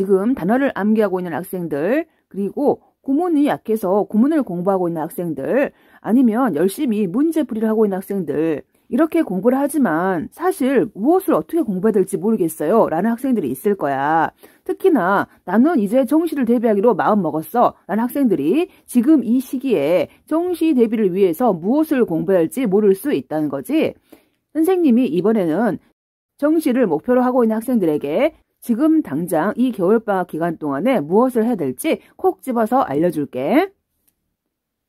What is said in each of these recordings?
지금 단어를 암기하고 있는 학생들 그리고 고문이 약해서 고문을 공부하고 있는 학생들 아니면 열심히 문제풀이를 하고 있는 학생들 이렇게 공부를 하지만 사실 무엇을 어떻게 공부해야 될지 모르겠어요 라는 학생들이 있을 거야. 특히나 나는 이제 정시를 대비하기로 마음먹었어 라는 학생들이 지금 이 시기에 정시 대비를 위해서 무엇을 공부해야 할지 모를 수 있다는 거지. 선생님이 이번에는 정시를 목표로 하고 있는 학생들에게 지금 당장 이 겨울방학 기간 동안에 무엇을 해야 될지 콕 집어서 알려줄게.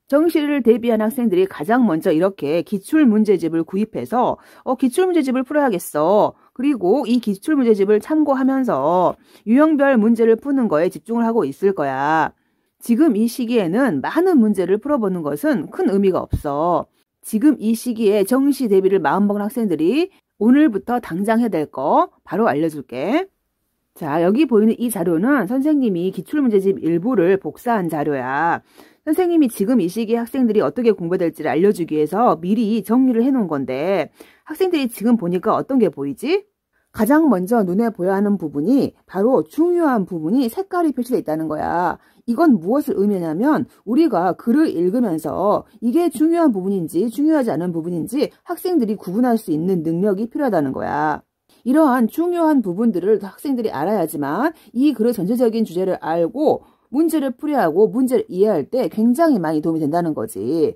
정시를 대비한 학생들이 가장 먼저 이렇게 기출문제집을 구입해서 어, 기출문제집을 풀어야겠어. 그리고 이 기출문제집을 참고하면서 유형별 문제를 푸는 거에 집중을 하고 있을 거야. 지금 이 시기에는 많은 문제를 풀어보는 것은 큰 의미가 없어. 지금 이 시기에 정시 대비를 마음먹은 학생들이 오늘부터 당장 해야 될 거 바로 알려줄게. 자, 여기 보이는 이 자료는 선생님이 기출문제집 일부를 복사한 자료야. 선생님이 지금 이 시기에 학생들이 어떻게 공부될지를 알려주기 위해서 미리 정리를 해놓은 건데 학생들이 지금 보니까 어떤 게 보이지? 가장 먼저 눈에 보여야 하는 부분이 바로 중요한 부분이 색깔이 표시되어 있다는 거야. 이건 무엇을 의미냐면 우리가 글을 읽으면서 이게 중요한 부분인지 중요하지 않은 부분인지 학생들이 구분할 수 있는 능력이 필요하다는 거야. 이러한 중요한 부분들을 학생들이 알아야지만 이 글의 전체적인 주제를 알고 문제를 풀이하고 문제를 이해할 때 굉장히 많이 도움이 된다는 거지.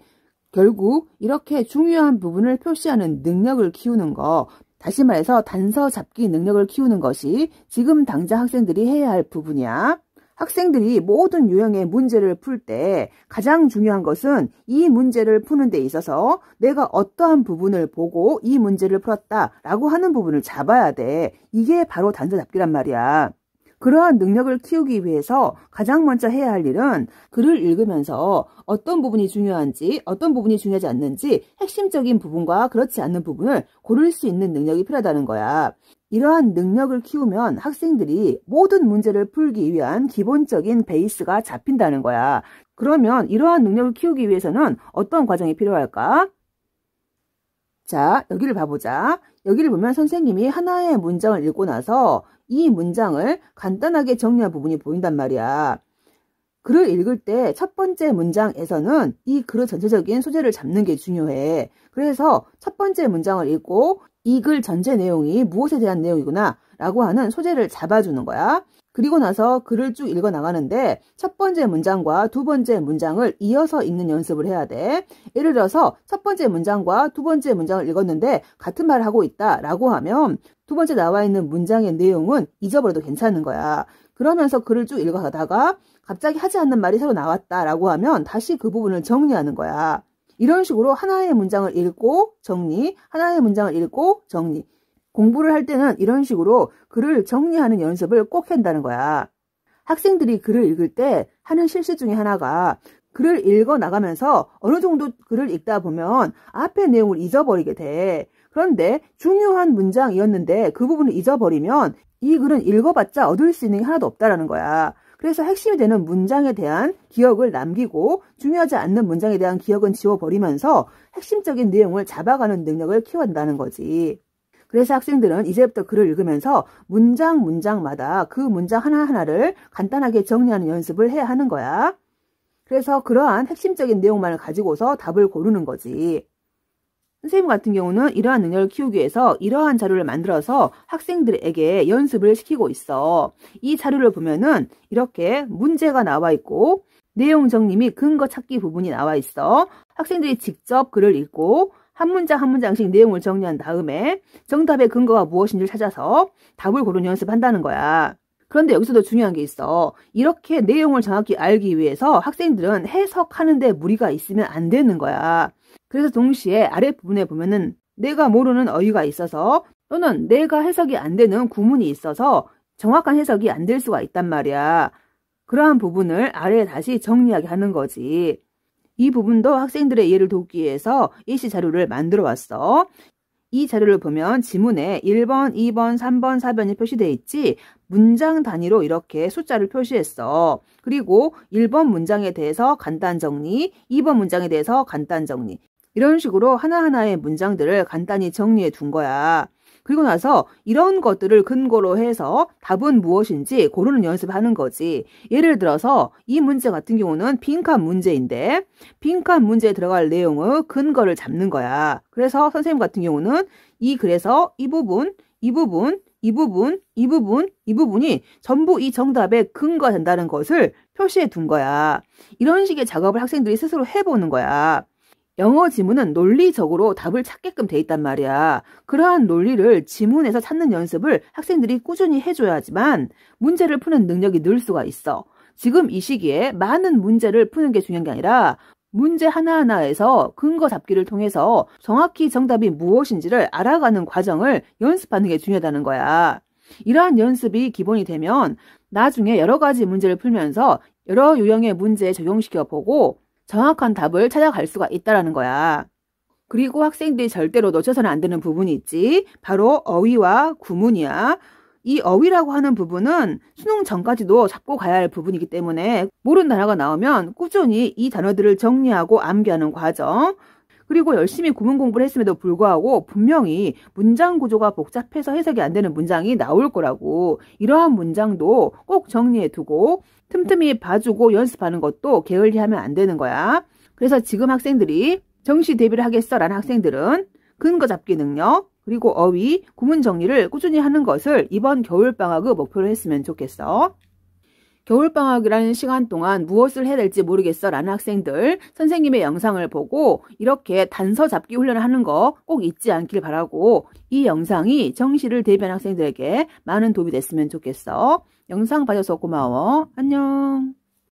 결국 이렇게 중요한 부분을 표시하는 능력을 키우는 거, 다시 말해서 단서 잡기 능력을 키우는 것이 지금 당장 학생들이 해야 할 부분이야. 학생들이 모든 유형의 문제를 풀 때 가장 중요한 것은 이 문제를 푸는 데 있어서 내가 어떠한 부분을 보고 이 문제를 풀었다라고 하는 부분을 잡아야 돼. 이게 바로 단서 잡기란 말이야. 그러한 능력을 키우기 위해서 가장 먼저 해야 할 일은 글을 읽으면서 어떤 부분이 중요한지, 어떤 부분이 중요하지 않는지 핵심적인 부분과 그렇지 않는 부분을 고를 수 있는 능력이 필요하다는 거야. 이러한 능력을 키우면 학생들이 모든 문제를 풀기 위한 기본적인 베이스가 잡힌다는 거야. 그러면 이러한 능력을 키우기 위해서는 어떤 과정이 필요할까? 자, 여기를 봐보자. 여기를 보면 선생님이 하나의 문장을 읽고 나서 이 문장을 간단하게 정리한 부분이 보인단 말이야. 글을 읽을 때 첫 번째 문장에서는 이 글의 전체적인 소재를 잡는 게 중요해. 그래서 첫 번째 문장을 읽고 이글 전체 내용이 무엇에 대한 내용이구나 라고 하는 소재를 잡아주는 거야. 그리고 나서 글을 쭉 읽어 나가는데 첫 번째 문장과 두 번째 문장을 이어서 읽는 연습을 해야 돼. 예를 들어서 첫 번째 문장과 두 번째 문장을 읽었는데 같은 말을 하고 있다 라고 하면 두 번째 나와 있는 문장의 내용은 잊어버려도 괜찮은 거야. 그러면서 글을 쭉 읽어가다가 갑자기 하지 않는 말이 새로 나왔다라고 하면 다시 그 부분을 정리하는 거야. 이런 식으로 하나의 문장을 읽고 정리, 하나의 문장을 읽고 정리. 공부를 할 때는 이런 식으로 글을 정리하는 연습을 꼭 한다는 거야. 학생들이 글을 읽을 때 하는 실수 중에 하나가 글을 읽어 나가면서 어느 정도 글을 읽다 보면 앞에 내용을 잊어버리게 돼. 그런데 중요한 문장이었는데 그 부분을 잊어버리면 이 글은 읽어봤자 얻을 수 있는 게 하나도 없다라는 거야. 그래서 핵심이 되는 문장에 대한 기억을 남기고 중요하지 않는 문장에 대한 기억은 지워버리면서 핵심적인 내용을 잡아가는 능력을 키운다는 거지. 그래서 학생들은 이제부터 글을 읽으면서 문장 문장마다 그 문장 하나하나를 간단하게 정리하는 연습을 해야 하는 거야. 그래서 그러한 핵심적인 내용만을 가지고서 답을 고르는 거지. 선생님 같은 경우는 이러한 능력을 키우기 위해서 이러한 자료를 만들어서 학생들에게 연습을 시키고 있어. 이 자료를 보면은 이렇게 문제가 나와 있고 내용 정리 및 근거 찾기 부분이 나와 있어. 학생들이 직접 글을 읽고 한 문장 한 문장씩 내용을 정리한 다음에 정답의 근거가 무엇인지 를 찾아서 답을 고르는 연습한다는 거야. 그런데 여기서 더 중요한 게 있어. 이렇게 내용을 정확히 알기 위해서 학생들은 해석하는데 무리가 있으면 안 되는 거야. 그래서 동시에 아랫부분에 보면은 내가 모르는 어휘가 있어서 또는 내가 해석이 안 되는 구문이 있어서 정확한 해석이 안 될 수가 있단 말이야. 그러한 부분을 아래에 다시 정리하게 하는 거지. 이 부분도 학생들의 이해를 돕기 위해서 예시 자료를 만들어 왔어. 이 자료를 보면 지문에 1번, 2번, 3번, 4번이 표시되어 있지 문장 단위로 이렇게 숫자를 표시했어. 그리고 1번 문장에 대해서 간단 정리, 2번 문장에 대해서 간단 정리 이런 식으로 하나하나의 문장들을 간단히 정리해 둔 거야. 그리고 나서 이런 것들을 근거로 해서 답은 무엇인지 고르는 연습하는 거지. 예를 들어서 이 문제 같은 경우는 빈칸 문제인데 빈칸 문제에 들어갈 내용의 근거를 잡는 거야. 그래서 선생님 같은 경우는 이글에서이 부분, 이 부분, 이 부분, 이 부분, 이 부분이 전부 이 정답에 근거된다는 것을 표시해 둔 거야. 이런 식의 작업을 학생들이 스스로 해보는 거야. 영어 지문은 논리적으로 답을 찾게끔 돼 있단 말이야. 그러한 논리를 지문에서 찾는 연습을 학생들이 꾸준히 해줘야지만 문제를 푸는 능력이 늘 수가 있어. 지금 이 시기에 많은 문제를 푸는 게 중요한 게 아니라 문제 하나하나에서 근거 잡기를 통해서 정확히 정답이 무엇인지를 알아가는 과정을 연습하는 게 중요하다는 거야. 이러한 연습이 기본이 되면 나중에 여러 가지 문제를 풀면서 여러 유형의 문제에 적용시켜 보고 정확한 답을 찾아갈 수가 있다라는 거야. 그리고 학생들이 절대로 놓쳐서는 안 되는 부분이 있지. 바로 어휘와 구문이야. 이 어휘라고 하는 부분은 수능 전까지도 잡고 가야 할 부분이기 때문에 모르는 단어가 나오면 꾸준히 이 단어들을 정리하고 암기하는 과정. 그리고 열심히 구문 공부를 했음에도 불구하고 분명히 문장 구조가 복잡해서 해석이 안 되는 문장이 나올 거라고 이러한 문장도 꼭 정리해 두고 틈틈이 봐주고 연습하는 것도 게을리하면 안 되는 거야. 그래서 지금 학생들이 정시 대비를 하겠어라는 학생들은 근거 잡기 능력 그리고 어휘, 구문 정리를 꾸준히 하는 것을 이번 겨울 방학의 목표로 했으면 좋겠어. 겨울방학이라는 시간 동안 무엇을 해야 될지 모르겠어 라는 학생들 선생님의 영상을 보고 이렇게 단서 잡기 훈련을 하는 거 꼭 잊지 않길 바라고 이 영상이 정시를 대비한 학생들에게 많은 도움이 됐으면 좋겠어. 영상 봐줘서 고마워. 안녕.